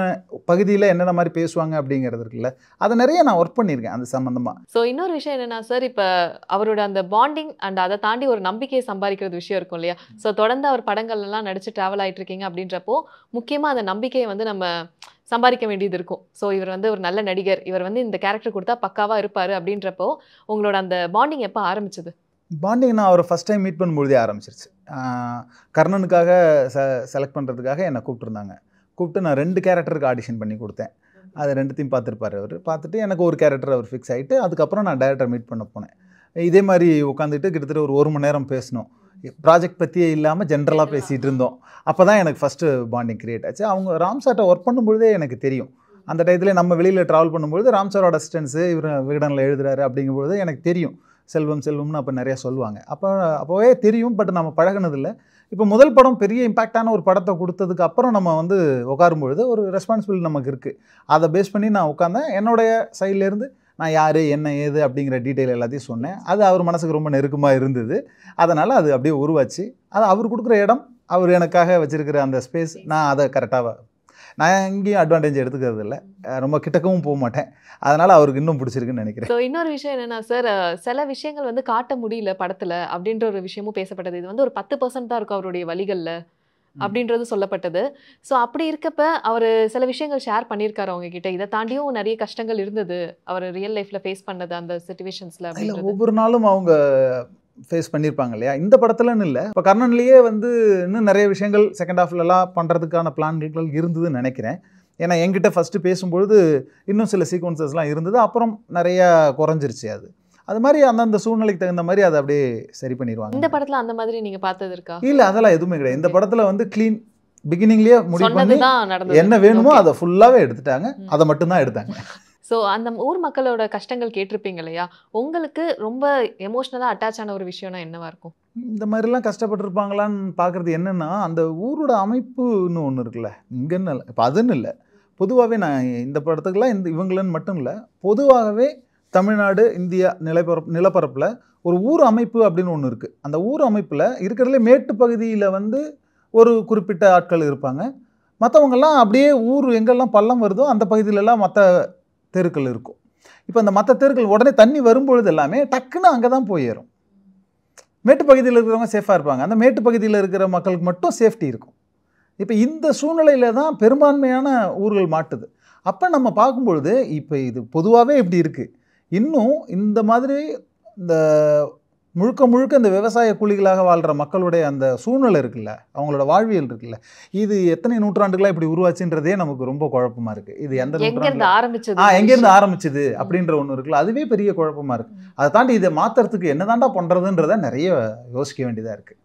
பகுதியில் என்னென்ன மாதிரி பேசுவாங்க அப்படிங்கிறது இருக்குல்ல அதை நிறைய நான் ஒர்க் பண்ணியிருக்கேன் அந்த சம்மந்தமாக ஸோ இன்னொரு விஷயம் என்னென்னா சார் இப்போ அவரோட அந்த பாண்டிங் அண்ட் அதை தாண்டி ஒரு நம்பிக்கையை சம்பாதிக்கிறது விஷயம் இருக்கும் இல்லையா ஸோ தொடர்ந்து அவர் படங்கள்லாம் நடிச்சு ட்ராவல் ஆகிட்டு இருக்கீங்க அப்படின்றப்போ முக்கியமாக அந்த நம்பிக்கையை வந்து நம்ம சம்பாதிக்க வேண்டியது இருக்கும் ஸோ இவர் வந்து ஒரு நல்ல நடிகர் இவர் வந்து இந்த கேரக்டர் கொடுத்தா பக்காவாக இருப்பார் அப்படின்றப்போ உங்களோட அந்த பாண்டிங் எப்போ ஆரம்பிச்சது பாண்டிங் நான் அவரை ஃபஸ்ட் டைம் மீட் பண்ணும்பொழுதே ஆரம்பிச்சிருச்சு கர்ணனுக்காக ச செலக்ட் பண்ணுறதுக்காக என்னை கூப்பிட்டுருந்தாங்க கூப்பிட்டு நான் ரெண்டு கேரக்டருக்கு ஆடிஷன் பண்ணி கொடுத்தேன் அது ரெண்டுத்தையும் பார்த்துருப்பார் அவர் பார்த்துட்டு எனக்கு ஒரு கேரக்டர் அவர் ஃபிக்ஸ் ஆகிட்டு அதுக்கப்புறம் நான் டேரக்டர் மீட் பண்ண போனேன் இதே மாதிரி உட்காந்துட்டு கிட்டத்தட்ட ஒரு ஒரு மணி நேரம் பேசணும் ப்ராஜெக்ட் பற்றியே இல்லாமல் ஜென்ரலாக பேசிகிட்டு இருந்தோம் அப்போ தான் எனக்கு ஃபஸ்ட்டு பாண்டிங் க்ரியேட் ஆச்சு அவங்க ராம்சாட்டை ஒர்க் பண்ணும்பொழுதே எனக்கு தெரியும் அந்த டயத்தில் நம்ம வெளியில் ட்ராவல் பண்ணும்பொழுது ராம்சாரோட அசிஸ்டன்ஸு இவர் விகடனில் எழுதுறாரு அப்படிங்கும்பொழுது எனக்கு தெரியும் செல்வம் செல்வம்னு அப்போ நிறையா சொல்லுவாங்க அப்போ அப்போவே தெரியும் பட் நம்ம பழகினதில்லை இப்போ முதல் படம் பெரிய இம்பேக்டான ஒரு படத்தை கொடுத்ததுக்கு அப்புறம் நம்ம வந்து உட்காரும் பொழுது ஒரு ரெஸ்பான்சிபிலிட்டி நமக்கு இருக்குது அதை பேஸ் பண்ணி நான் உட்காந்தேன் என்னுடைய சைட்லேருந்து நான் யார் என்ன ஏது அப்படிங்கிற டீட்டெயில் எல்லாத்தையும் சொன்னேன் அது அவர் மனசுக்கு ரொம்ப நெருக்கமாக இருந்தது அதனால் அது அப்படியே உருவாச்சு அது அவர் கொடுக்குற இடம் அவர் எனக்காக வச்சுருக்கிற அந்த ஸ்பேஸ் நான் அதை கரெக்டாக நான் எங்கேயும் அட்வான்டேஜ் எடுத்துக்கிறது இல்லை ரொம்ப கிட்டக்கவும் போக மாட்டேன் அதனால் அவருக்கு இன்னும் பிடிச்சிருக்குன்னு நினைக்கிறேன் ஸோ இன்னொரு விஷயம் என்னென்னா சார் சில விஷயங்கள் வந்து காட்ட முடியல படத்தில் அப்படின்ற ஒரு விஷயமும் பேசப்பட்டது இது வந்து ஒரு பத்து பர்சன்ட் தான் இருக்கும் அவருடைய வழிகளில் அப்படின்றது சொல்லப்பட்டது ஸோ அப்படி இருக்கப்ப அவர் சில விஷயங்கள் ஷேர் பண்ணியிருக்காரு அவங்க கிட்ட இதை தாண்டியும் நிறைய கஷ்டங்கள் இருந்தது அவர் ரியல் லைஃப்ல ஃபேஸ் பண்ணது அந்த சுச்சுவேஷன்ஸ்ல ஒவ்வொரு நாளும் அவங்க ஃபேஸ் பண்ணியிருப்பாங்க இல்லையா இந்த படத்துலன்னு இல்லை இப்போ கர்ணன்லேயே வந்து இன்னும் நிறைய விஷயங்கள் செகண்ட் ஹாஃப்லலாம் பண்ணுறதுக்கான பிளான்கள் இருந்ததுன்னு நினைக்கிறேன் ஏன்னா என்கிட்ட ஃபஸ்ட்டு பேசும்பொழுது இன்னும் சில சீக்வன்சஸ்லாம் இருந்தது அப்புறம் நிறையா குறைஞ்சிருச்சு அது அது மாதிரி அந்தந்த சூழ்நிலைக்கு தகுந்த மாதிரி அதை அப்படியே சரி பண்ணிடுவாங்க இந்த படத்தில் அந்த மாதிரி நீங்கள் பார்த்தது இருக்கா இல்லை அதெல்லாம் எதுவுமே கிடையாது இந்த படத்தில் வந்து க்ளீன் பிகினிங்லேயே முடிவு பண்ணி என்ன வேணுமோ அதை ஃபுல்லாகவே எடுத்துட்டாங்க அதை மட்டும்தான் எடுத்தாங்க ஸோ அந்த ஊர் மக்களோட கஷ்டங்கள் கேட்டிருப்பீங்க இல்லையா உங்களுக்கு ரொம்ப எமோஷ்னலாக அட்டாச் ஆன ஒரு விஷயம்னா என்னவா இருக்கும் இந்த மாதிரிலாம் கஷ்டப்பட்டுருப்பாங்களான்னு பார்க்குறது என்னென்னா அந்த ஊரோட அமைப்புன்னு ஒன்று இருக்குல்ல இங்கேன்னு இல்லை இப்போ அதுன்னு இல்லை பொதுவாகவே நான் இந்த படத்துக்கெலாம் இந்த இவங்களன்னு மட்டும் இல்லை பொதுவாகவே தமிழ்நாடு இந்தியா நிலப்பரப்பு நிலப்பரப்பில் ஒரு ஊர் அமைப்பு அப்படின்னு ஒன்று இருக்குது அந்த ஊர் அமைப்பில் இருக்கிறதுல மேட்டு பகுதியில் வந்து ஒரு குறிப்பிட்ட ஆட்கள் இருப்பாங்க மற்றவங்கெல்லாம் அப்படியே ஊர் எங்கெல்லாம் பள்ளம் வருதோ அந்த பகுதியிலலாம் மற்ற தெருக்கள் இருக்கும் இப்போ அந்த மற்ற தெருக்கள் உடனே தண்ணி வரும்பொழுது எல்லாமே டக்குன்னு அங்கே தான் போயிடும் மேட்டு பகுதியில் இருக்கிறவங்க சேஃபாக இருப்பாங்க அந்த மேட்டு பகுதியில் இருக்கிற மக்களுக்கு மட்டும் சேஃப்டி இருக்கும் இப்போ இந்த சூழ்நிலையில் தான் பெரும்பான்மையான ஊர்கள் மாட்டுது அப்போ நம்ம பார்க்கும்பொழுது இப்போ இது பொதுவாகவே இப்படி இருக்குது இன்னும் இந்த மாதிரி இந்த முழுக்க முழுக்க இந்த விவசாய கூலிகளாக வாழ்கிற மக்களுடைய அந்த சூழ்நிலை இருக்குல்ல அவங்களோட வாழ்வியல் இருக்குல்ல இது எத்தனை நூற்றாண்டுகளாக இப்படி உருவாச்சுன்றதே நமக்கு ரொம்ப குழப்பமா இருக்கு இது எந்த ஆரம்பிச்சது ஆ எங்கேருந்து ஆரம்பிச்சது அப்படின்ற ஒன்று இருக்குல்ல அதுவே பெரிய குழப்பமா இருக்கு அதை தாண்டி இதை மாத்துறதுக்கு தாண்டா பண்றதுன்றத நிறைய யோசிக்க வேண்டியதா இருக்கு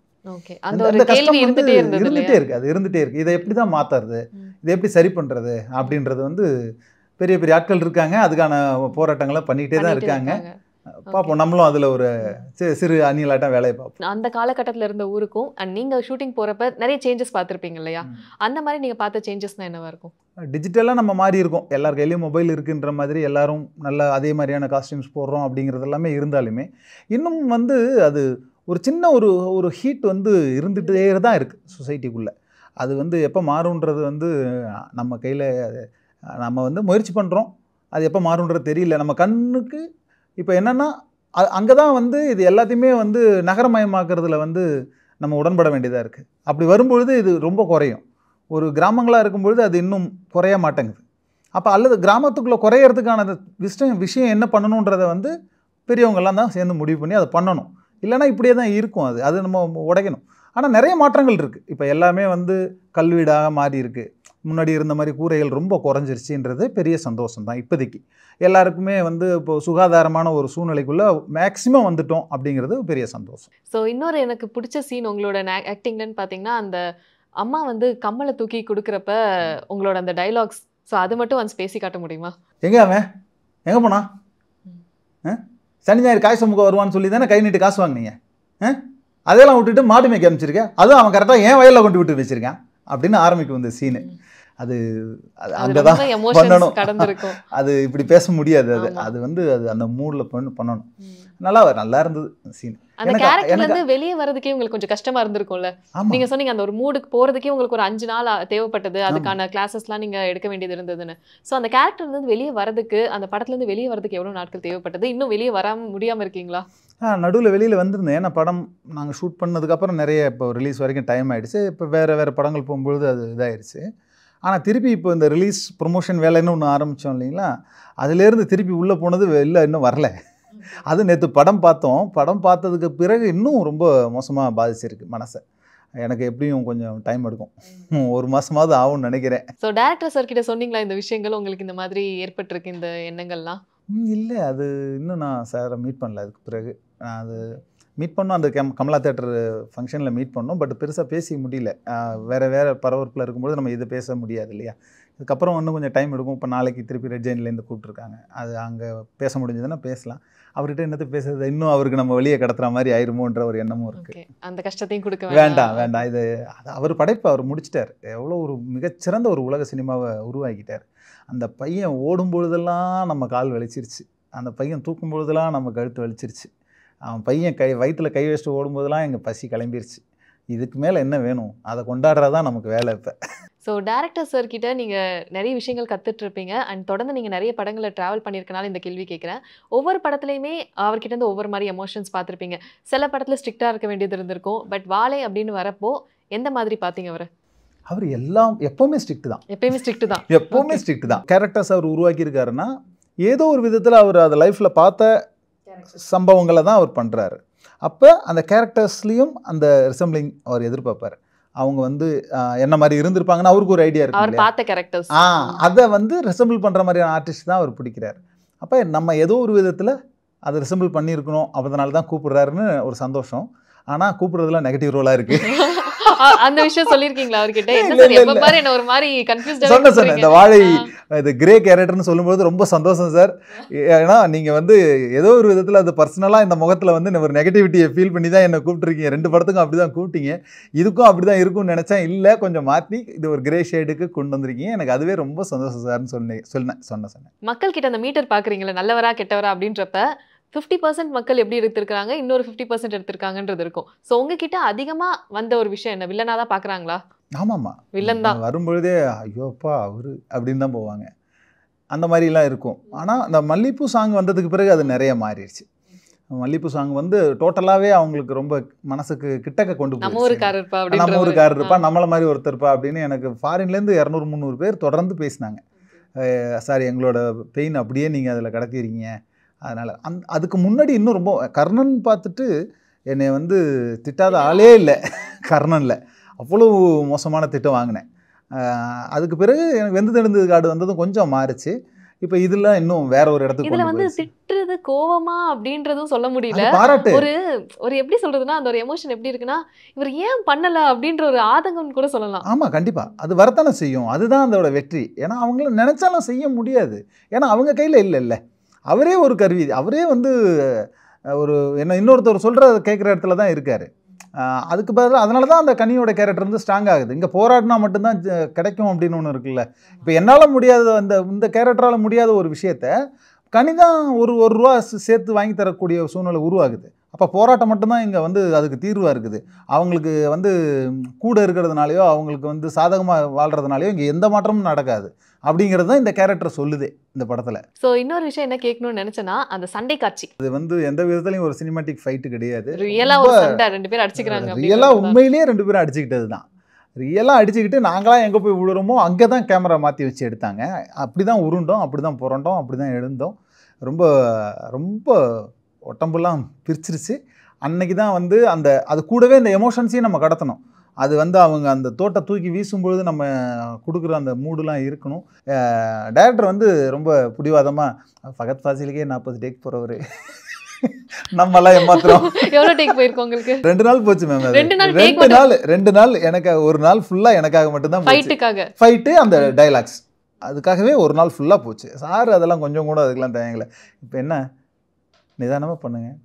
இருந்துட்டே இருக்கு அது இருந்துட்டே இருக்கு இதை எப்படி தான் மாத்துறது இதை எப்படி சரி பண்றது அப்படின்றது வந்து பெரிய பெரிய ஆட்கள் இருக்காங்க அதுக்கான போராட்டங்களை பண்ணிக்கிட்டே தான் இருக்காங்க பார்ப்போம் நம்மளும் அதில் ஒரு சிறு அணிலாட்டம் வேலையை பார்ப்போம் அந்த காலகட்டத்தில் இருந்த ஊருக்கும் அண்ட் நீங்கள் ஷூட்டிங் போகிறப்ப நிறைய சேஞ்சஸ் பார்த்துருப்பீங்க இல்லையா அந்த மாதிரி நீங்கள் பார்த்த சேஞ்சஸ்னால் என்னவாக இருக்கும் டிஜிட்டலாக நம்ம மாறி இருக்கோம் எல்லார் கையிலையும் மொபைல் இருக்குன்ற மாதிரி எல்லாரும் நல்லா அதே மாதிரியான காஸ்டியூம்ஸ் போடுறோம் அப்படிங்கிறது எல்லாமே இருந்தாலுமே இன்னும் வந்து அது ஒரு சின்ன ஒரு ஒரு ஹீட் வந்து இருந்துகிட்டே தான் இருக்குது சொசைட்டிக்குள்ளே அது வந்து எப்போ மாறுன்றது வந்து நம்ம கையில் நம்ம வந்து முயற்சி பண்ணுறோம் அது எப்போ மாறுன்றது தெரியல நம்ம கண்ணுக்கு இப்போ என்னென்னா அங்கே தான் வந்து இது எல்லாத்தையுமே வந்து நகரமயமாக்குறதுல வந்து நம்ம உடன்பட வேண்டியதாக இருக்குது அப்படி வரும்பொழுது இது ரொம்ப குறையும் ஒரு கிராமங்களாக இருக்கும்பொழுது அது இன்னும் குறைய மாட்டேங்குது அப்போ அல்லது கிராமத்துக்குள்ளே குறையிறதுக்கான விஷயம் விஷயம் என்ன பண்ணணுன்றதை வந்து பெரியவங்கள்லாம் தான் சேர்ந்து முடிவு பண்ணி அதை பண்ணணும் இல்லைனா இப்படியே தான் இருக்கும் அது அது நம்ம உடைக்கணும் ஆனால் நிறைய மாற்றங்கள் இருக்குது இப்போ எல்லாமே வந்து கல்வீடாக மாறி இருக்குது முன்னாடி இருந்த மாதிரி கூரைகள் ரொம்ப குறைஞ்சிருச்சுன்றது பெரிய சந்தோஷம் தான் இப்போதைக்கு எல்லாருக்குமே வந்து இப்போ சுகாதாரமான ஒரு சூழ்நிலைக்குள்ளே மேக்ஸிமம் வந்துட்டோம் அப்படிங்கிறது பெரிய சந்தோஷம் ஸோ இன்னொரு எனக்கு பிடிச்ச சீன் உங்களோட ஆக்டிங்லன்னு பார்த்தீங்கன்னா அந்த அம்மா வந்து கம்மலை தூக்கி கொடுக்குறப்ப உங்களோட அந்த டைலாக்ஸ் ஸோ அது மட்டும் வந்து பேசி காட்ட முடியுமா எங்கே அவன் எங்கே போனா சனி ஞாயிறு காய் முகம் வருவான்னு சொல்லி தானே கை நீட்டு காசு வாங்கினீங்க அதெல்லாம் விட்டுட்டு மாட்டு மேய்க்க அமைச்சிருக்கேன் அதுவும் அவன் கரெக்டாக ஏன் வயலில் கொண்டு விட்டு வச்சுருக்கான் அப்படின்னு ஆரம்பிக்கும் இந்த சீனு அது அங்கே தான் பண்ணணும் அது இப்படி பேச முடியாது அது அது வந்து அது அந்த மூடில் பண்ணு பண்ணணும் நல்லா நல்லா இருந்தது சீன் அந்த கேரக்டர்ல இருந்து வெளியே வர்றதுக்கே உங்களுக்கு கொஞ்சம் கஷ்டமா இருந்திருக்கும்ல நீங்க சொன்னீங்க அந்த ஒரு மூடுக்கு போறதுக்கே உங்களுக்கு ஒரு அஞ்சு நாள் தேவைப்பட்டது அதுக்கான கிளாஸஸ்லாம் நீங்க எடுக்க வேண்டியது இருந்ததுன்னு ஸோ அந்த கேரக்டர் இருந்து வெளியே வரதுக்கு அந்த படத்துல இருந்து வெளியே வரதுக்கு எவ்வளவு நாட்கள் தேவைப்பட்டது இன்னும் வெளியே வராம முடியாம இருக்கீங்களா நடுவில் வெளியில் வந்திருந்தேன் ஏன்னா படம் நாங்கள் ஷூட் பண்ணதுக்கப்புறம் நிறைய இப்போ ரிலீஸ் வரைக்கும் டைம் ஆகிடுச்சு இப்போ வேறு வேறு படங்கள் போகும்பொழுது அது இதாகிடுச்சு ஆனால் திருப்பி இப்போ இந்த ரிலீஸ் ப்ரொமோஷன் வேலைன்னு ஒன்று ஆரம்பித்தோம் இல்லைங்களா அதுலேருந்து திருப்பி உள்ளே போனது இல்லை இன்னும் வரல அது நேற்று படம் பார்த்தோம் படம் பார்த்ததுக்கு பிறகு இன்னும் ரொம்ப மோசமாக பாதிச்சிருக்கு மனசை எனக்கு எப்படியும் கொஞ்சம் டைம் எடுக்கும் ஒரு மாதமாவது ஆகும்னு நினைக்கிறேன் ஸோ டேரக்டர் சார் கிட்ட சொன்னீங்களா இந்த விஷயங்கள் உங்களுக்கு இந்த மாதிரி ஏற்பட்டிருக்கு இந்த எண்ணங்கள்லாம் இல்லை அது இன்னும் நான் சாரை மீட் பண்ணல அதுக்கு பிறகு நான் அது மீட் பண்ணோம் அந்த கம் கமலா தேட்டர் ஃபங்க்ஷனில் மீட் பண்ணோம் பட் பெருசாக பேசி முடியல வேறு வேறு பரபரப்பில் இருக்கும்போது நம்ம இதை பேச முடியாது இல்லையா இதுக்கப்புறம் இன்னும் கொஞ்சம் டைம் எடுக்கும் இப்போ நாளைக்கு திருப்பி ரெட் ஜெயின்லேருந்து கூப்பிட்ருக்காங்க அது அங்கே பேச முடிஞ்சதுன்னா பேசலாம் அவர்கிட்ட என்னத்தை பேசுறது இன்னும் அவருக்கு நம்ம வெளியே கடத்துற மாதிரி ஆயிருமோன்ற ஒரு எண்ணமும் இருக்கு அந்த கஷ்டத்தையும் கொடுக்க வேண்டாம் வேண்டாம் இது அவர் படைப்பு அவர் முடிச்சிட்டார் எவ்வளோ ஒரு மிகச்சிறந்த ஒரு உலக சினிமாவை உருவாக்கிட்டார் அந்த பையன் ஓடும் பொழுதெல்லாம் நம்ம கால் வலிச்சிருச்சு அந்த பையன் தூக்கும் பொழுதெல்லாம் நம்ம கழுத்து வலிச்சிருச்சு அவன் பையன் கை வயிற்றில் கை வச்சுட்டு ஓடும்போதெல்லாம் எங்கள் பசி கிளம்பிருச்சு இதுக்கு மேலே என்ன வேணும் அதை தான் நமக்கு வேலை இப்போ ஸோ டேரக்டர் சார் கிட்ட நீங்கள் நிறைய விஷயங்கள் கற்றுட்டு இருப்பீங்க அண்ட் தொடர்ந்து நீங்கள் நிறைய படங்களை ட்ராவல் பண்ணியிருக்கனால இந்த கேள்வி கேட்குறேன் ஒவ்வொரு படத்துலையுமே அவர்கிட்ட இருந்து ஒவ்வொரு மாதிரி எமோஷன்ஸ் பார்த்துருப்பீங்க சில படத்தில் ஸ்ட்ரிக்டாக இருக்க வேண்டியது இருந்திருக்கும் பட் வாழை அப்படின்னு வரப்போ எந்த மாதிரி பார்த்தீங்க அவரை அவர் எல்லாம் எப்போவுமே ஸ்ட்ரிக்ட் தான் எப்போவுமே ஸ்ட்ரிக்ட் தான் எப்போவுமே ஸ்ட்ரிக்ட் தான் கேரக்டர்ஸ் அவர் உருவாக்கியிருக்காருன்னா ஏதோ ஒரு விதத்தில் அவர் அதை லைஃப்பில் பார்த்த சம்பவங்களை தான் அவர் பண்ணுறாரு அப்போ அந்த கேரக்டர்ஸ்லேயும் அந்த ரிசம்பிளிங் அவர் எதிர்பார்ப்பார் அவங்க வந்து என்ன மாதிரி இருந்திருப்பாங்கன்னு அவருக்கு ஒரு ஐடியா இருக்கு பார்த்த கேரக்டர்ஸ் ஆ அதை வந்து ரிசம்பிள் பண்ணுற மாதிரியான ஆர்டிஸ்ட் தான் அவர் பிடிக்கிறார் அப்போ நம்ம ஏதோ ஒரு விதத்தில் அதை ரிசம்பிள் பண்ணியிருக்கணும் அதனால தான் கூப்பிடுறாருன்னு ஒரு சந்தோஷம் ஆனால் கூப்பிட்றதுல நெகட்டிவ் ரோலாக இருக்குது [laughs] அந்த விஷயம் சொல்லிருக்கீங்களா அவர்கிட்ட என்ன பாரு என்ன ஒரு மாதிரி கன்ஃபியூஸ் சொன்ன சொன்ன இந்த வாழை இது கிரே கேரக்டர்னு சொல்லும்போது ரொம்ப சந்தோஷம் சார் ஏன்னா நீங்க வந்து ஏதோ ஒரு விதத்துல அது பர்சனலா இந்த முகத்துல வந்து ஒரு நெகட்டிவிட்டியை ஃபீல் பண்ணி தான் என்ன கூப்பிட்டுருக்கீங்க ரெண்டு படத்துக்கும் அப்படிதான் கூப்பிட்டீங்க இதுக்கும் அப்படிதான் இருக்கும்னு நினைச்சேன் இல்ல கொஞ்சம் மாத்தி இது ஒரு கிரே ஷேடுக்கு கொண்டு வந்திருக்கீங்க எனக்கு அதுவே ரொம்ப சந்தோஷம் சார்னு சொன்னேன் சொன்னேன் சொன்னேன் மக்கள் கிட்ட அந்த மீட்டர் பாக்குறீங்களா நல்லவரா கெட்டவரா அப்படின்றப்ப ஃபிஃப்டி பர்சன்ட் மக்கள் எப்படி எடுத்திருக்காங்க இன்னொரு ஃபிஃப்டி பர்சன்ட் எடுத்திருக்காங்கன்றது இருக்கும் ஸோ உங்ககிட்ட அதிகமாக வந்த ஒரு விஷயம் என்ன வில்லனாக தான் பார்க்குறாங்களா ஆமாம்மா வில்லன் தான் வரும்பொழுதே ஐயோப்பா அவரு அப்படின்னு தான் போவாங்க அந்த மாதிரிலாம் இருக்கும் ஆனால் அந்த மல்லிப்பூ சாங் வந்ததுக்கு பிறகு அது நிறைய மாறிடுச்சு மல்லிப்பூ சாங் வந்து டோட்டலாகவே அவங்களுக்கு ரொம்ப மனசுக்கு கிட்டக்க கொண்டு நம்ம ஊருக்காரர் இருப்பா நம்மளை மாதிரி ஒருத்தர் இருப்பா அப்படின்னு எனக்கு ஃபாரின்லேருந்து இரநூறு முந்நூறு பேர் தொடர்ந்து பேசினாங்க சாரி எங்களோட பெயின் அப்படியே நீங்கள் அதில் கடத்திடுறீங்க அதனால் அந் அதுக்கு முன்னாடி இன்னும் ரொம்ப கர்ணன் பார்த்துட்டு என்னை வந்து திட்டாத ஆளே இல்லை கர்ணனில் அவ்வளோ மோசமான திட்டம் வாங்கினேன் அதுக்கு பிறகு எனக்கு வெந்து தெழுந்து காடு வந்ததும் கொஞ்சம் மாறிச்சு இப்போ இதெல்லாம் இன்னும் வேற ஒரு இடத்துக்கு இதில் வந்து திட்டுறது கோவமா அப்படின்றதும் சொல்ல முடியல ஒரு ஒரு எப்படி சொல்றதுன்னா அந்த ஒரு எமோஷன் எப்படி இருக்குன்னா இவர் ஏன் பண்ணல அப்படின்ற ஒரு ஆதங்கம் கூட சொல்லலாம் ஆமா கண்டிப்பா அது வரத்தானே செய்யும் அதுதான் அதோட வெற்றி ஏன்னா அவங்கள நினைச்சாலும் செய்ய முடியாது ஏன்னா அவங்க கையில இல்லை இல்லை அவரே ஒரு கருவி அவரே வந்து ஒரு என்ன இன்னொருத்தர் சொல்கிற கேட்குற இடத்துல தான் இருக்கார் அதுக்கு பதில் அதனால தான் அந்த கனியோட கேரக்டர் வந்து ஸ்ட்ராங் ஆகுது இங்கே போராடினா மட்டும்தான் கிடைக்கும் அப்படின்னு ஒன்று இருக்குல்ல இப்போ என்னால் முடியாத அந்த இந்த கேரக்டரால் முடியாத ஒரு விஷயத்த கனி தான் ஒரு ஒரு ரூபா சேர்த்து வாங்கி தரக்கூடிய சூழ்நிலை உருவாகுது அப்போ போராட்டம் மட்டும்தான் இங்கே வந்து அதுக்கு தீர்வாக இருக்குது அவங்களுக்கு வந்து கூட இருக்கிறதுனாலையோ அவங்களுக்கு வந்து சாதகமாக வாழ்கிறதுனாலையோ இங்கே எந்த மாற்றமும் நடக்காது அப்படிங்கிறது தான் இந்த கேரக்டர் சொல்லுது இந்த படத்தில் ஸோ இன்னொரு விஷயம் என்ன கேட்கணும்னு நினச்சேன்னா அந்த சண்டை காட்சி இது வந்து எந்த விதத்துலையும் ஒரு சினிமாட்டிக் ஃபைட்டு கிடையாது ரியலாக ரெண்டு பேரும் அடிச்சுக்கிறாங்க ரியலாக உண்மையிலேயே ரெண்டு பேரும் அடிச்சுக்கிட்டது தான் ரியலாக அடிச்சுக்கிட்டு நாங்களாம் எங்கே போய் விழுறோமோ அங்கே தான் கேமரா மாற்றி வச்சு எடுத்தாங்க அப்படி தான் உருண்டோம் அப்படி தான் புரண்டோம் அப்படி தான் எழுந்தோம் ரொம்ப ரொம்ப உடம்புலாம் பிரிச்சிருச்சு அன்னைக்கு தான் வந்து அந்த அது கூடவே இந்த எமோஷன்ஸையும் நம்ம கடத்தணும் அது வந்து அவங்க அந்த தோட்டை தூக்கி வீசும்பொழுது நம்ம கொடுக்குற அந்த மூடுலாம் இருக்கணும் டைரக்டர் வந்து ரொம்ப பிடிவாதமாக ஃபகத் ஃபாசிலுக்கே நாற்பது டேக் போகிறவர் நம்மெல்லாம் ஏமாத்துறோம் எவ்வளோ டேக் போயிருக்கோம் உங்களுக்கு ரெண்டு நாள் போச்சு மேம் ரெண்டு நாள் ரெண்டு நாள் எனக்காக எனக்கு ஒரு நாள் ஃபுல்லாக எனக்காக மட்டும்தான் ஃபைட்டுக்காக ஃபைட்டு அந்த டைலாக்ஸ் அதுக்காகவே ஒரு நாள் ஃபுல்லாக போச்சு சார் அதெல்லாம் கொஞ்சம் கூட அதுக்கெல்லாம் தயங்கலை இப்போ என்ன நிதானமாக பண்ணுங்கள்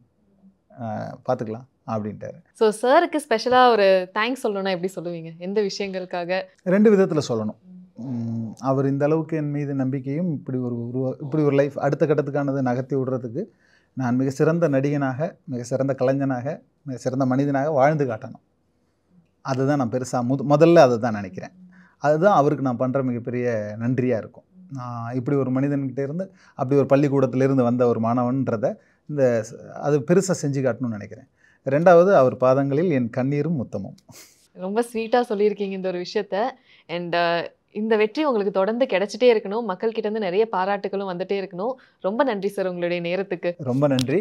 பார்த்துக்கலாம் அப்படின்ட்டாரு ஸோ சாருக்கு ஸ்பெஷலாக ஒரு தேங்க்ஸ் சொல்லணும்னா எப்படி சொல்லுவீங்க எந்த விஷயங்களுக்காக ரெண்டு விதத்தில் சொல்லணும் அவர் இந்த அளவுக்கு என் மீது நம்பிக்கையும் இப்படி ஒரு உருவா இப்படி ஒரு லைஃப் அடுத்த கட்டத்துக்கானது நகர்த்தி விடுறதுக்கு நான் மிக சிறந்த நடிகனாக மிக சிறந்த கலைஞனாக மிக சிறந்த மனிதனாக வாழ்ந்து காட்டணும் அதுதான் நான் பெருசாக முத முதல்ல அதை தான் நினைக்கிறேன் அதுதான் அவருக்கு நான் பண்ணுற மிகப்பெரிய நன்றியாக இருக்கும் நான் இப்படி ஒரு மனிதன்கிட்ட இருந்து அப்படி ஒரு பள்ளிக்கூடத்திலிருந்து வந்த ஒரு மாணவன்றதை இந்த அது பெருசாக செஞ்சு காட்டணும்னு நினைக்கிறேன் ரெண்டாவது அவர் பாதங்களில் என் கண்ணீரும் முத்தமும் ரொம்ப ஸ்வீட்டாக சொல்லியிருக்கீங்க இந்த ஒரு விஷயத்த அண்ட் uh, இந்த வெற்றி உங்களுக்கு தொடர்ந்து கிடைச்சிட்டே இருக்கணும் மக்கள்கிட்ட இருந்து நிறைய பாராட்டுகளும் வந்துட்டே இருக்கணும் ரொம்ப நன்றி சார் உங்களுடைய நேரத்துக்கு ரொம்ப நன்றி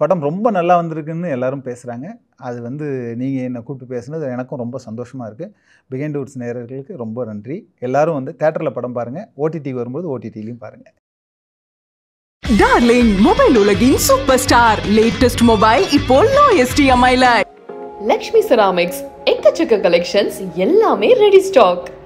படம் ரொம்ப நல்லா வந்திருக்குன்னு எல்லாரும் பேசுகிறாங்க அது வந்து நீங்கள் என்னை கூப்பிட்டு பேசுனது எனக்கும் ரொம்ப சந்தோஷமாக இருக்குது பிகைண்ட் வுட்ஸ் நேரர்களுக்கு ரொம்ப நன்றி எல்லோரும் வந்து தேட்டரில் படம் பாருங்கள் ஓடிடி வரும்போது ஓடிடிலையும் பாருங்கள் டார்லிங் மொபைல் உலகின் சூப்பர் ஸ்டார் லேட்டஸ்ட் மொபைல் இப்போ லோயஸ்ட் எம்ஐல லக்ஷ்மி செராமிக்ஸ் எக்கச்சக்க கலெக்ஷன்ஸ் எல்லாமே ரெடி ஸ்டாக்